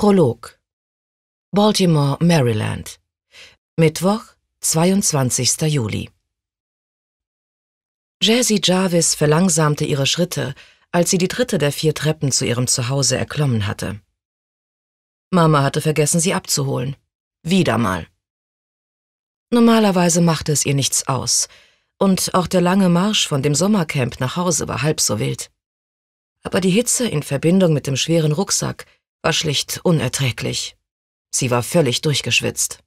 Prolog Baltimore, Maryland Mittwoch, 22. Juli Jessie Jarvis verlangsamte ihre Schritte, als sie die dritte der vier Treppen zu ihrem Zuhause erklommen hatte. Mama hatte vergessen, sie abzuholen. Wieder mal. Normalerweise machte es ihr nichts aus, und auch der lange Marsch von dem Sommercamp nach Hause war halb so wild. Aber die Hitze in Verbindung mit dem schweren Rucksack war schlicht unerträglich. Sie war völlig durchgeschwitzt.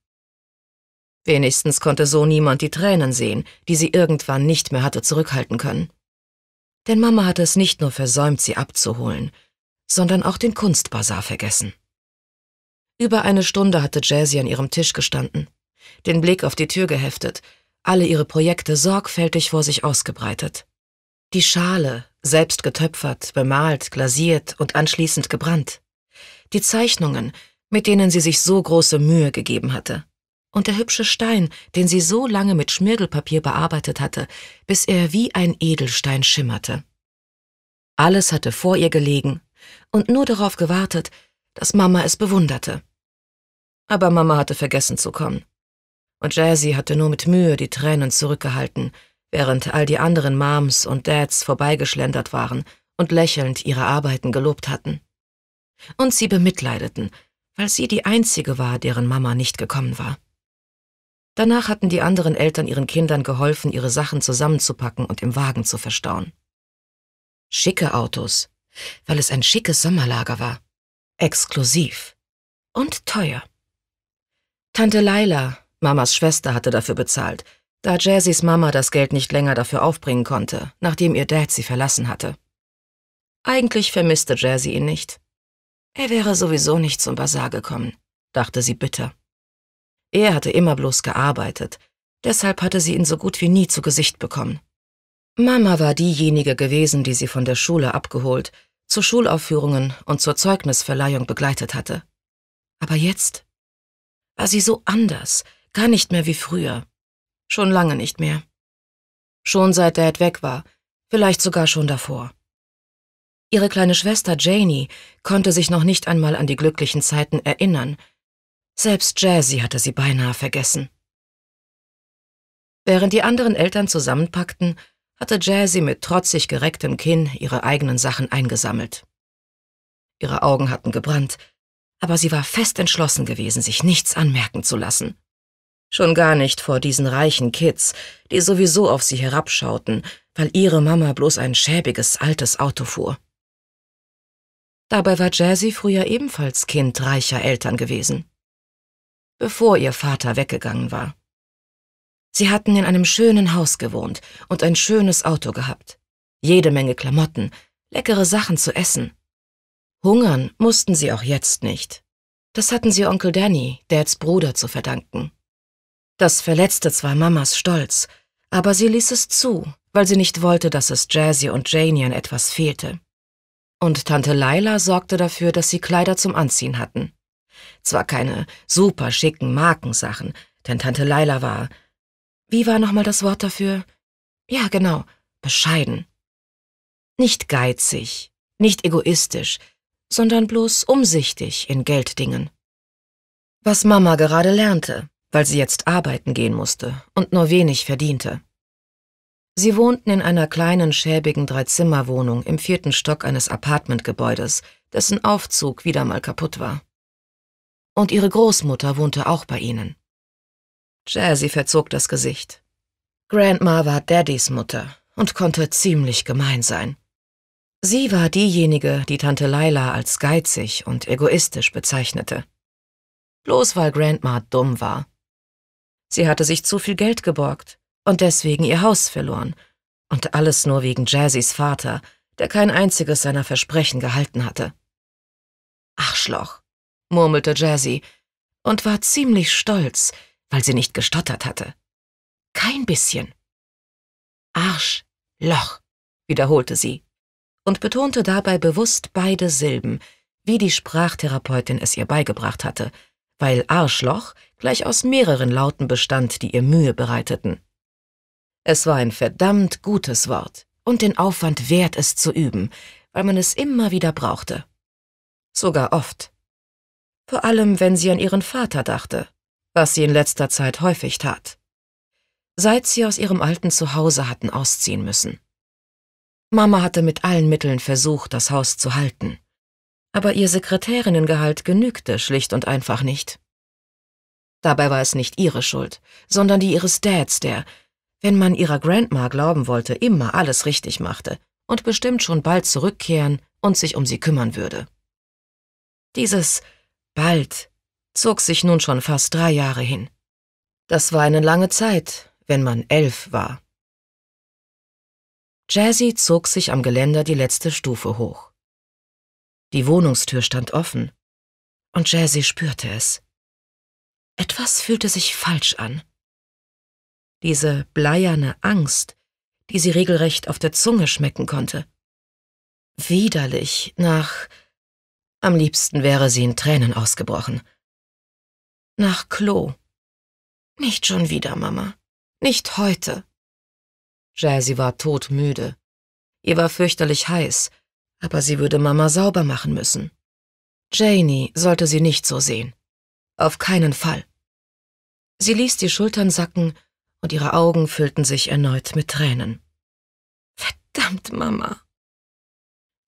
Wenigstens konnte so niemand die Tränen sehen, die sie irgendwann nicht mehr hatte zurückhalten können. Denn Mama hatte es nicht nur versäumt, sie abzuholen, sondern auch den Kunstbazar vergessen. Über eine Stunde hatte Jazzy an ihrem Tisch gestanden, den Blick auf die Tür geheftet, alle ihre Projekte sorgfältig vor sich ausgebreitet. Die Schale, selbst getöpfert, bemalt, glasiert und anschließend gebrannt. Die Zeichnungen, mit denen sie sich so große Mühe gegeben hatte. Und der hübsche Stein, den sie so lange mit Schmirgelpapier bearbeitet hatte, bis er wie ein Edelstein schimmerte. Alles hatte vor ihr gelegen und nur darauf gewartet, dass Mama es bewunderte. Aber Mama hatte vergessen zu kommen. Und Jazzy hatte nur mit Mühe die Tränen zurückgehalten, während all die anderen Moms und Dads vorbeigeschlendert waren und lächelnd ihre Arbeiten gelobt hatten und sie bemitleideten, weil sie die einzige war, deren Mama nicht gekommen war. Danach hatten die anderen Eltern ihren Kindern geholfen, ihre Sachen zusammenzupacken und im Wagen zu verstauen. Schicke Autos, weil es ein schickes Sommerlager war. Exklusiv. Und teuer. Tante Laila, Mamas Schwester, hatte dafür bezahlt, da Jazzys Mama das Geld nicht länger dafür aufbringen konnte, nachdem ihr Dad sie verlassen hatte. Eigentlich vermisste Jazzy ihn nicht. Er wäre sowieso nicht zum Bazar gekommen, dachte sie bitter. Er hatte immer bloß gearbeitet, deshalb hatte sie ihn so gut wie nie zu Gesicht bekommen. Mama war diejenige gewesen, die sie von der Schule abgeholt, zu Schulaufführungen und zur Zeugnisverleihung begleitet hatte. Aber jetzt war sie so anders, gar nicht mehr wie früher. Schon lange nicht mehr. Schon seit Dad weg war, vielleicht sogar schon davor. Ihre kleine Schwester Janie konnte sich noch nicht einmal an die glücklichen Zeiten erinnern. Selbst Jazzy hatte sie beinahe vergessen. Während die anderen Eltern zusammenpackten, hatte Jazzy mit trotzig gerecktem Kinn ihre eigenen Sachen eingesammelt. Ihre Augen hatten gebrannt, aber sie war fest entschlossen gewesen, sich nichts anmerken zu lassen. Schon gar nicht vor diesen reichen Kids, die sowieso auf sie herabschauten, weil ihre Mama bloß ein schäbiges altes Auto fuhr. Dabei war Jazzy früher ebenfalls Kind reicher Eltern gewesen. Bevor ihr Vater weggegangen war. Sie hatten in einem schönen Haus gewohnt und ein schönes Auto gehabt. Jede Menge Klamotten, leckere Sachen zu essen. Hungern mussten sie auch jetzt nicht. Das hatten sie Onkel Danny, Dads Bruder, zu verdanken. Das verletzte zwar Mamas Stolz, aber sie ließ es zu, weil sie nicht wollte, dass es Jazzy und Janian etwas fehlte und Tante Leila sorgte dafür, dass sie Kleider zum Anziehen hatten. Zwar keine super schicken Markensachen, denn Tante Leila war. Wie war nochmal das Wort dafür? Ja, genau, bescheiden. Nicht geizig, nicht egoistisch, sondern bloß umsichtig in Gelddingen. Was Mama gerade lernte, weil sie jetzt arbeiten gehen musste und nur wenig verdiente. Sie wohnten in einer kleinen, schäbigen Dreizimmerwohnung im vierten Stock eines Apartmentgebäudes, dessen Aufzug wieder mal kaputt war. Und ihre Großmutter wohnte auch bei ihnen. Jazzy verzog das Gesicht. Grandma war Daddys Mutter und konnte ziemlich gemein sein. Sie war diejenige, die Tante Laila als geizig und egoistisch bezeichnete. Bloß weil Grandma dumm war. Sie hatte sich zu viel Geld geborgt, und deswegen ihr Haus verloren. Und alles nur wegen Jazzys Vater, der kein einziges seiner Versprechen gehalten hatte. Arschloch, murmelte Jazzy und war ziemlich stolz, weil sie nicht gestottert hatte. Kein bisschen. Arschloch, wiederholte sie und betonte dabei bewusst beide Silben, wie die Sprachtherapeutin es ihr beigebracht hatte, weil Arschloch gleich aus mehreren Lauten bestand, die ihr Mühe bereiteten. Es war ein verdammt gutes Wort und den Aufwand wert, es zu üben, weil man es immer wieder brauchte. Sogar oft. Vor allem, wenn sie an ihren Vater dachte, was sie in letzter Zeit häufig tat. Seit sie aus ihrem alten Zuhause hatten ausziehen müssen. Mama hatte mit allen Mitteln versucht, das Haus zu halten. Aber ihr Sekretärinnengehalt genügte schlicht und einfach nicht. Dabei war es nicht ihre Schuld, sondern die ihres Dads, der, wenn man ihrer Grandma glauben wollte, immer alles richtig machte und bestimmt schon bald zurückkehren und sich um sie kümmern würde. Dieses bald zog sich nun schon fast drei Jahre hin. Das war eine lange Zeit, wenn man elf war. Jazzy zog sich am Geländer die letzte Stufe hoch. Die Wohnungstür stand offen, und Jazzy spürte es. Etwas fühlte sich falsch an diese bleierne Angst, die sie regelrecht auf der Zunge schmecken konnte. Widerlich, nach am liebsten wäre sie in Tränen ausgebrochen. Nach Klo. Nicht schon wieder, Mama. Nicht heute. Jazzy war todmüde. Ihr war fürchterlich heiß, aber sie würde Mama sauber machen müssen. Janie sollte sie nicht so sehen. Auf keinen Fall. Sie ließ die Schultern sacken und ihre Augen füllten sich erneut mit Tränen. Verdammt, Mama.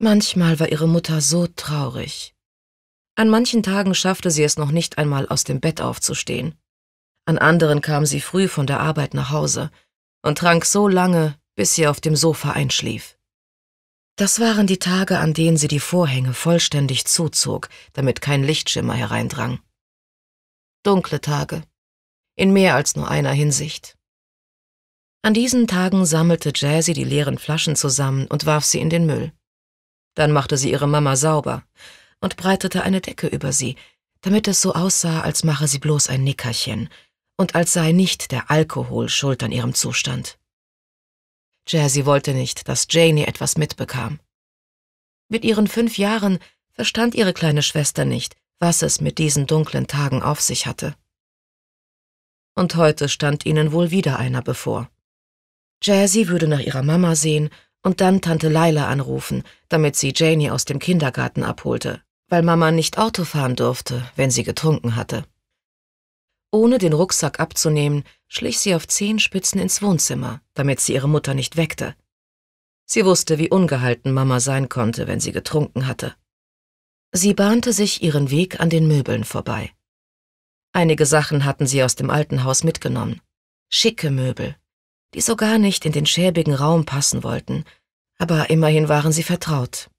Manchmal war ihre Mutter so traurig. An manchen Tagen schaffte sie es noch nicht einmal aus dem Bett aufzustehen. An anderen kam sie früh von der Arbeit nach Hause und trank so lange, bis sie auf dem Sofa einschlief. Das waren die Tage, an denen sie die Vorhänge vollständig zuzog, damit kein Lichtschimmer hereindrang. Dunkle Tage. In mehr als nur einer Hinsicht. An diesen Tagen sammelte Jazzy die leeren Flaschen zusammen und warf sie in den Müll. Dann machte sie ihre Mama sauber und breitete eine Decke über sie, damit es so aussah, als mache sie bloß ein Nickerchen und als sei nicht der Alkohol schuld an ihrem Zustand. Jazzy wollte nicht, dass Janie etwas mitbekam. Mit ihren fünf Jahren verstand ihre kleine Schwester nicht, was es mit diesen dunklen Tagen auf sich hatte. Und heute stand ihnen wohl wieder einer bevor. Jazzy würde nach ihrer Mama sehen und dann Tante Leila anrufen, damit sie Janie aus dem Kindergarten abholte, weil Mama nicht Auto fahren durfte, wenn sie getrunken hatte. Ohne den Rucksack abzunehmen, schlich sie auf Zehenspitzen ins Wohnzimmer, damit sie ihre Mutter nicht weckte. Sie wusste, wie ungehalten Mama sein konnte, wenn sie getrunken hatte. Sie bahnte sich ihren Weg an den Möbeln vorbei. Einige Sachen hatten sie aus dem alten Haus mitgenommen. Schicke Möbel, die so gar nicht in den schäbigen Raum passen wollten, aber immerhin waren sie vertraut.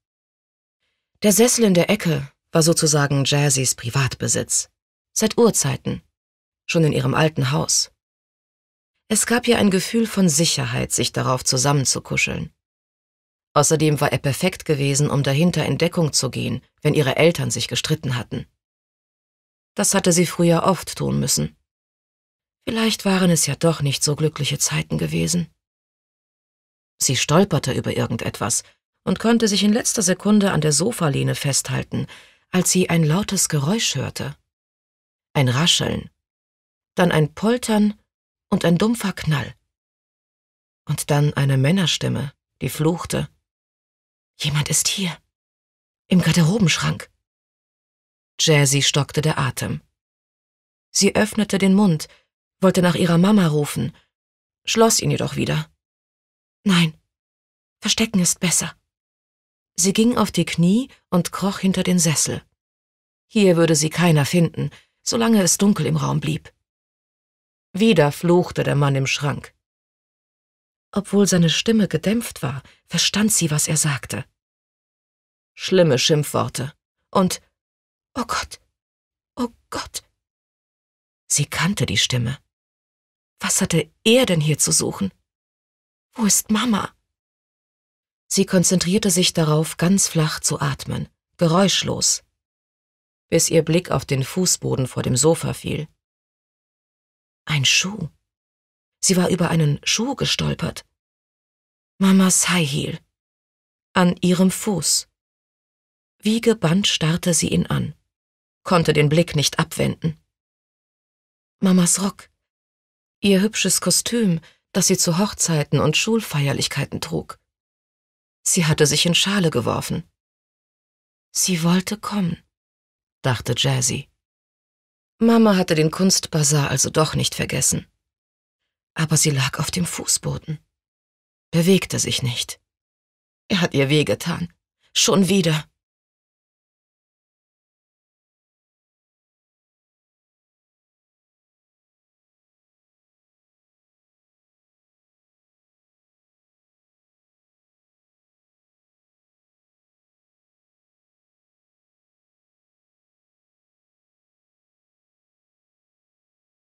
Der Sessel in der Ecke war sozusagen Jazzys Privatbesitz, seit Urzeiten, schon in ihrem alten Haus. Es gab ihr ein Gefühl von Sicherheit, sich darauf zusammenzukuscheln. Außerdem war er perfekt gewesen, um dahinter in Deckung zu gehen, wenn ihre Eltern sich gestritten hatten. Das hatte sie früher oft tun müssen. Vielleicht waren es ja doch nicht so glückliche Zeiten gewesen. Sie stolperte über irgendetwas und konnte sich in letzter Sekunde an der Sofalehne festhalten, als sie ein lautes Geräusch hörte. Ein Rascheln, dann ein Poltern und ein dumpfer Knall. Und dann eine Männerstimme, die fluchte. Jemand ist hier. Im Garderobenschrank. Jazzy stockte der Atem. Sie öffnete den Mund, wollte nach ihrer Mama rufen, schloss ihn jedoch wieder. Nein, verstecken ist besser. Sie ging auf die Knie und kroch hinter den Sessel. Hier würde sie keiner finden, solange es dunkel im Raum blieb. Wieder fluchte der Mann im Schrank. Obwohl seine Stimme gedämpft war, verstand sie, was er sagte. Schlimme Schimpfworte und Oh Gott, oh Gott. Sie kannte die Stimme. Was hatte er denn hier zu suchen? Wo ist Mama? Sie konzentrierte sich darauf, ganz flach zu atmen, geräuschlos, bis ihr Blick auf den Fußboden vor dem Sofa fiel. Ein Schuh. Sie war über einen Schuh gestolpert. Mamas High Heel. An ihrem Fuß. Wie gebannt starrte sie ihn an, konnte den Blick nicht abwenden. Mamas Rock ihr hübsches Kostüm, das sie zu Hochzeiten und Schulfeierlichkeiten trug. Sie hatte sich in Schale geworfen. Sie wollte kommen, dachte Jazzy. Mama hatte den Kunstbazar also doch nicht vergessen. Aber sie lag auf dem Fußboden, bewegte sich nicht. Er hat ihr wehgetan. Schon wieder.